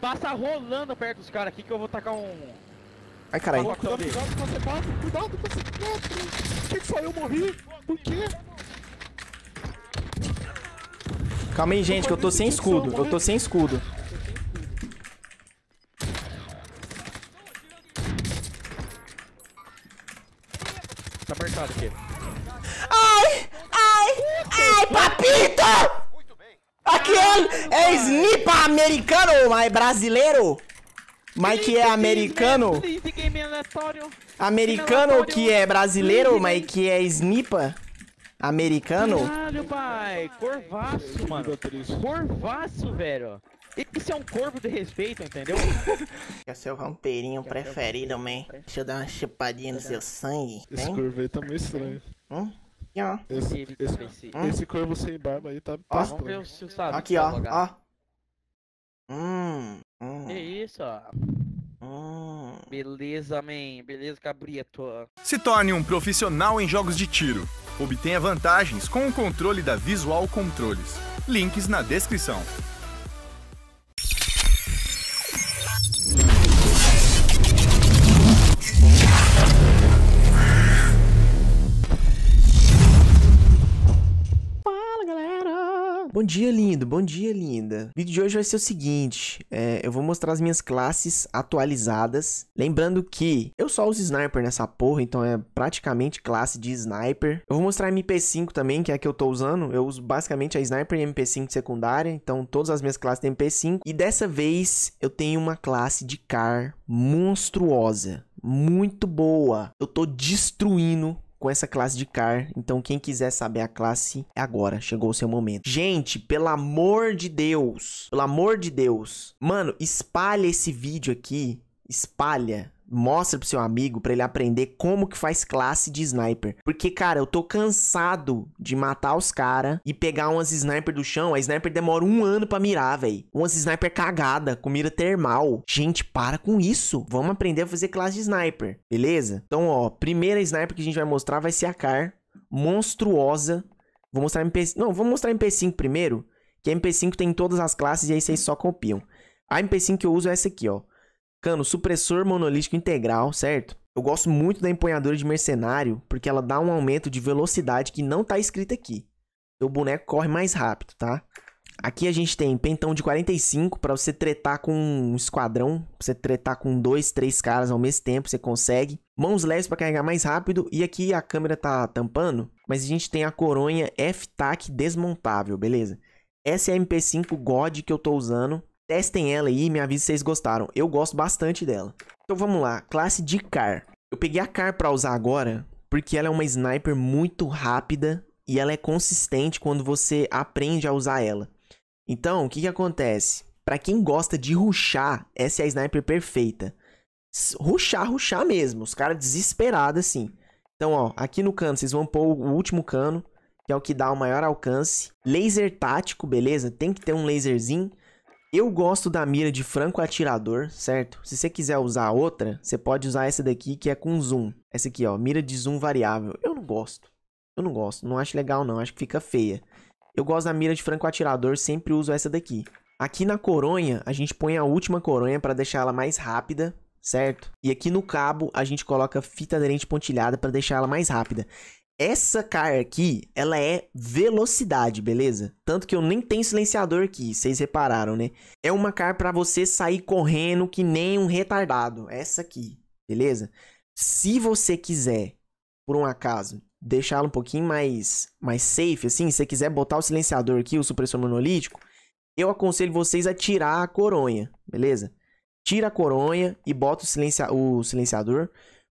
Passa rolando perto dos caras aqui que eu vou tacar um. Ai caralho. Um cuidado, cuidado com você passa, cuidado com você passa. Por que, que só eu morri? Por quê? Calma aí, gente, que eu tô sem escudo. Eu tô sem escudo. Tá apertado aqui. Ai! Ai! Ai, papito! é snipa americano, mas brasileiro? Mas que é americano? É americano que é, é brasileiro, mas que é snipa Americano? Caralho, pai. Corvaço, mano. Corvaço, velho. Isso é um corvo de respeito, entendeu? é seu vampeirinho preferido, man. Deixa eu dar uma chupadinha no seu sangue. Esse corvo aí tá meio estranho. Hum? Esse, esse, esse, esse corvo sem barba aí tá ah, Vamos ver se sabe. Aqui, tá ó. ó. Hum, hum. Que isso, ó. Hum. Beleza, man. Beleza, cabrito. Se torne um profissional em jogos de tiro. Obtenha vantagens com o controle da Visual Controles. Links na descrição. Bom dia, lindo. Bom dia, linda. O vídeo de hoje vai ser o seguinte. É, eu vou mostrar as minhas classes atualizadas. Lembrando que eu só uso sniper nessa porra, então é praticamente classe de sniper. Eu vou mostrar a MP5 também, que é a que eu tô usando. Eu uso basicamente a sniper e MP5 secundária, então todas as minhas classes têm MP5. E dessa vez eu tenho uma classe de car monstruosa. Muito boa. Eu tô destruindo com essa classe de car. Então, quem quiser saber a classe, é agora. Chegou o seu momento. Gente, pelo amor de Deus. Pelo amor de Deus. Mano, espalha esse vídeo aqui. Espalha mostra pro seu amigo para ele aprender como que faz classe de sniper. Porque, cara, eu tô cansado de matar os cara e pegar umas sniper do chão. A sniper demora um ano para mirar, velho. Umas sniper cagada, com mira termal. Gente, para com isso. Vamos aprender a fazer classe de sniper, beleza? Então, ó, primeira sniper que a gente vai mostrar vai ser a Car. Monstruosa. Vou mostrar MP... Não, vou mostrar MP5 primeiro. Que a MP5 tem todas as classes e aí vocês só copiam. A MP5 que eu uso é essa aqui, ó. Cano, supressor monolítico integral, certo? Eu gosto muito da empunhadora de mercenário, porque ela dá um aumento de velocidade que não tá escrito aqui. Então, o boneco corre mais rápido, tá? Aqui a gente tem pentão de 45 para você tretar com um esquadrão, pra você tretar com dois, três caras ao mesmo tempo, você consegue. Mãos leves para carregar mais rápido e aqui a câmera tá tampando, mas a gente tem a coronha F-Tac desmontável, beleza? Essa é a MP5 God que eu tô usando, Testem ela aí e me avisem se vocês gostaram. Eu gosto bastante dela. Então vamos lá, classe de Car. Eu peguei a Car pra usar agora, porque ela é uma sniper muito rápida e ela é consistente quando você aprende a usar ela. Então, o que que acontece? Para quem gosta de ruxar, essa é a sniper perfeita. Ruxar, ruxar mesmo, os caras desesperados assim. Então, ó, aqui no cano vocês vão pôr o último cano, que é o que dá o maior alcance. Laser tático, beleza? Tem que ter um laserzinho. Eu gosto da mira de franco atirador, certo? Se você quiser usar outra, você pode usar essa daqui que é com zoom. Essa aqui, ó, mira de zoom variável. Eu não gosto. Eu não gosto, não acho legal não, acho que fica feia. Eu gosto da mira de franco atirador, sempre uso essa daqui. Aqui na coronha, a gente põe a última coronha para deixar ela mais rápida, certo? E aqui no cabo, a gente coloca fita aderente pontilhada para deixar ela mais rápida. Essa car aqui, ela é velocidade, beleza? Tanto que eu nem tenho silenciador aqui, vocês repararam, né? É uma car para você sair correndo que nem um retardado. Essa aqui, beleza? Se você quiser, por um acaso, deixá-la um pouquinho mais, mais safe, assim, se você quiser botar o silenciador aqui, o supressor monolítico, eu aconselho vocês a tirar a coronha, beleza? Tira a coronha e bota o, silencia o silenciador,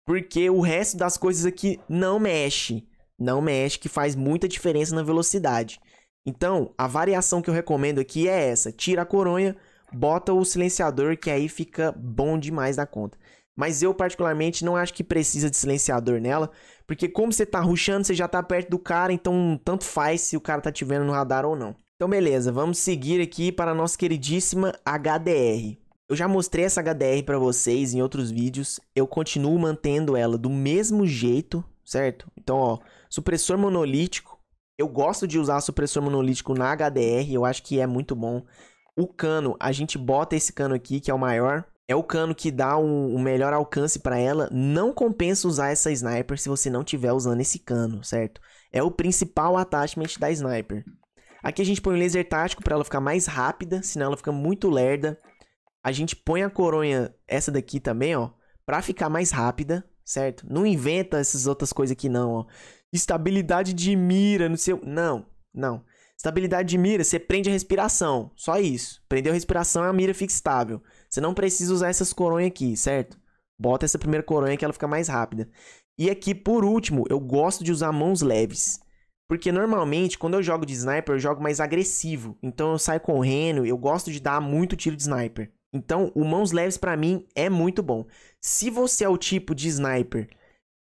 porque o resto das coisas aqui não mexe. Não mexe, que faz muita diferença na velocidade. Então, a variação que eu recomendo aqui é essa. Tira a coronha, bota o silenciador, que aí fica bom demais da conta. Mas eu, particularmente, não acho que precisa de silenciador nela. Porque como você tá ruxando, você já tá perto do cara, então tanto faz se o cara tá te vendo no radar ou não. Então beleza, vamos seguir aqui para a nossa queridíssima HDR. Eu já mostrei essa HDR para vocês em outros vídeos, eu continuo mantendo ela do mesmo jeito, certo? Então, ó, supressor monolítico. Eu gosto de usar supressor monolítico na HDR, eu acho que é muito bom. O cano, a gente bota esse cano aqui, que é o maior. É o cano que dá o, melhor alcance para ela. Não compensa usar essa sniper se você não tiver usando esse cano, certo? É o principal attachment da sniper. Aqui a gente põe o laser tático para ela ficar mais rápida, senão ela fica muito lerda. A gente põe a coronha, essa daqui também, ó, para ficar mais rápida, certo? Não inventa essas outras coisas aqui, não, ó. Estabilidade de mira no seu. Não, não. Estabilidade de mira, você prende a respiração. Só isso. Prendeu a respiração, é a mira fica estável. Você não precisa usar essas coronhas aqui, certo? Bota essa primeira coronha que ela fica mais rápida. E aqui, por último, eu gosto de usar mãos leves. Porque normalmente, quando eu jogo de sniper, eu jogo mais agressivo. Então eu saio correndo, eu gosto de dar muito tiro de sniper. Então, o mãos leves para mim é muito bom. Se você é o tipo de sniper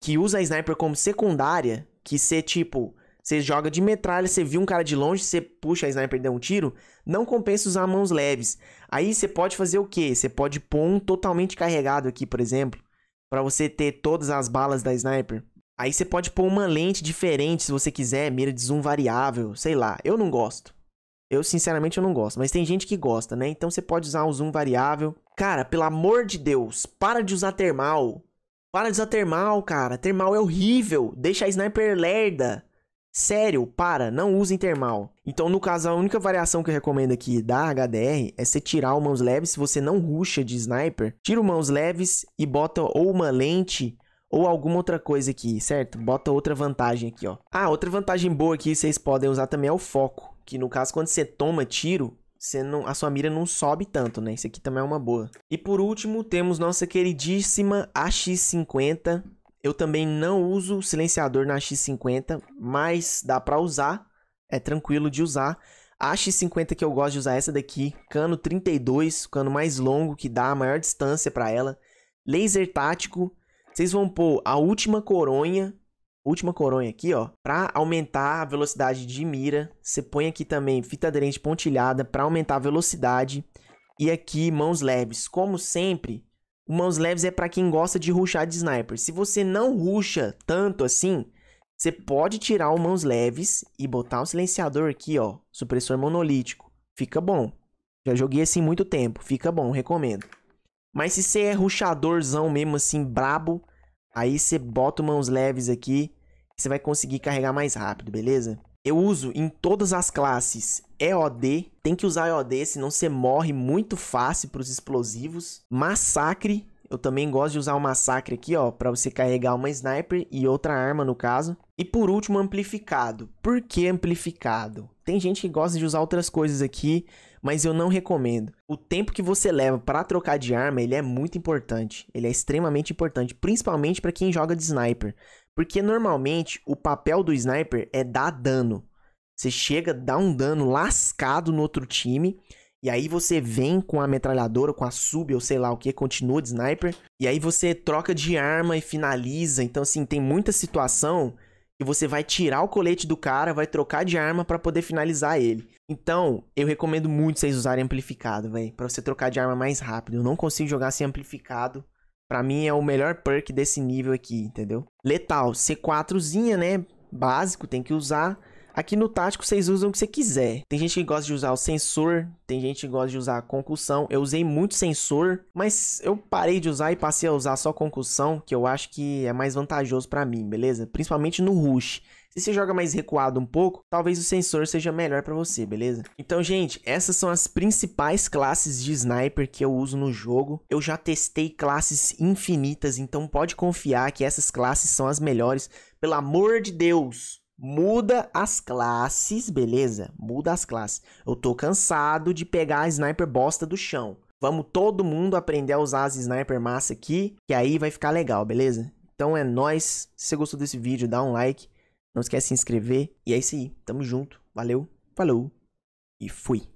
que usa a sniper como secundária, que você, tipo, você joga de metralha, você viu um cara de longe, você puxa a sniper e dá um tiro, não compensa usar mãos leves. Aí você pode fazer o quê? Você pode pôr um totalmente carregado aqui, por exemplo, para você ter todas as balas da sniper. Aí você pode pôr uma lente diferente se você quiser, mira de zoom variável, sei lá. Eu não gosto. Eu, sinceramente, eu não gosto, mas tem gente que gosta, né? Então você pode usar o zoom variável. Cara, pelo amor de Deus, para de usar termal. Para de usar termal, cara. Termal é horrível. Deixa a sniper lerda. Sério, para, não usem termal. Então, no caso, a única variação que eu recomendo aqui da HDR é você tirar o mãos leves, se você não ruxa de sniper, tira o mãos leves e bota ou uma lente ou alguma outra coisa aqui, certo? Bota outra vantagem aqui, ó. Ah, outra vantagem boa aqui vocês podem usar também é o foco que no caso quando você toma tiro, você não, a sua mira não sobe tanto, né? Isso aqui também é uma boa. E por último, temos nossa queridíssima AX50. Eu também não uso silenciador na AX50, mas dá para usar, é tranquilo de usar. A AX50 que eu gosto de usar é essa daqui, cano 32, cano mais longo que dá a maior distância para ela. Laser tático, vocês vão pôr a última coronha última coronha aqui, ó, para aumentar a velocidade de mira. Você põe aqui também fita aderente pontilhada para aumentar a velocidade. E aqui mãos leves. Como sempre, mãos leves é para quem gosta de ruxar de sniper. Se você não ruxa tanto assim, você pode tirar o mãos leves e botar um silenciador aqui, ó, supressor monolítico. Fica bom. Já joguei assim muito tempo, fica bom, recomendo. Mas se você é ruxadorzão mesmo assim brabo, Aí você bota mãos leves aqui, você vai conseguir carregar mais rápido, beleza? Eu uso em todas as classes EOD, tem que usar EOD, senão você morre muito fácil para os explosivos. Massacre, eu também gosto de usar o massacre aqui, ó, para você carregar uma sniper e outra arma no caso. E por último, amplificado. Por que amplificado? Tem gente que gosta de usar outras coisas aqui, mas eu não recomendo. O tempo que você leva para trocar de arma, ele é muito importante. Ele é extremamente importante, principalmente para quem joga de sniper, porque normalmente o papel do sniper é dar dano. Você chega, dá um dano lascado no outro time, e aí você vem com a metralhadora, com a sub, ou sei lá o que, continua de sniper. E aí você troca de arma e finaliza. Então, assim, tem muita situação e você vai tirar o colete do cara, vai trocar de arma para poder finalizar ele. Então, eu recomendo muito vocês usarem amplificado, velho, para você trocar de arma mais rápido. Eu não consigo jogar sem amplificado. Para mim é o melhor perk desse nível aqui, entendeu? Letal, C4zinha, né? Básico, tem que usar. Aqui no tático vocês usam o que você quiser. Tem gente que gosta de usar o sensor, tem gente que gosta de usar a concussão. Eu usei muito sensor, mas eu parei de usar e passei a usar só concussão, que eu acho que é mais vantajoso para mim, beleza? Principalmente no rush. Se você joga mais recuado um pouco, talvez o sensor seja melhor para você, beleza? Então, gente, essas são as principais classes de sniper que eu uso no jogo. Eu já testei classes infinitas, então pode confiar que essas classes são as melhores. Pelo amor de Deus! Muda as classes, beleza? Muda as classes. Eu tô cansado de pegar a sniper bosta do chão. Vamos todo mundo aprender a usar as sniper massa aqui, que aí vai ficar legal, beleza? Então é nós. Se você gostou desse vídeo, dá um like. Não esquece de se inscrever. E é isso aí. Tamo junto. Valeu, falou e fui.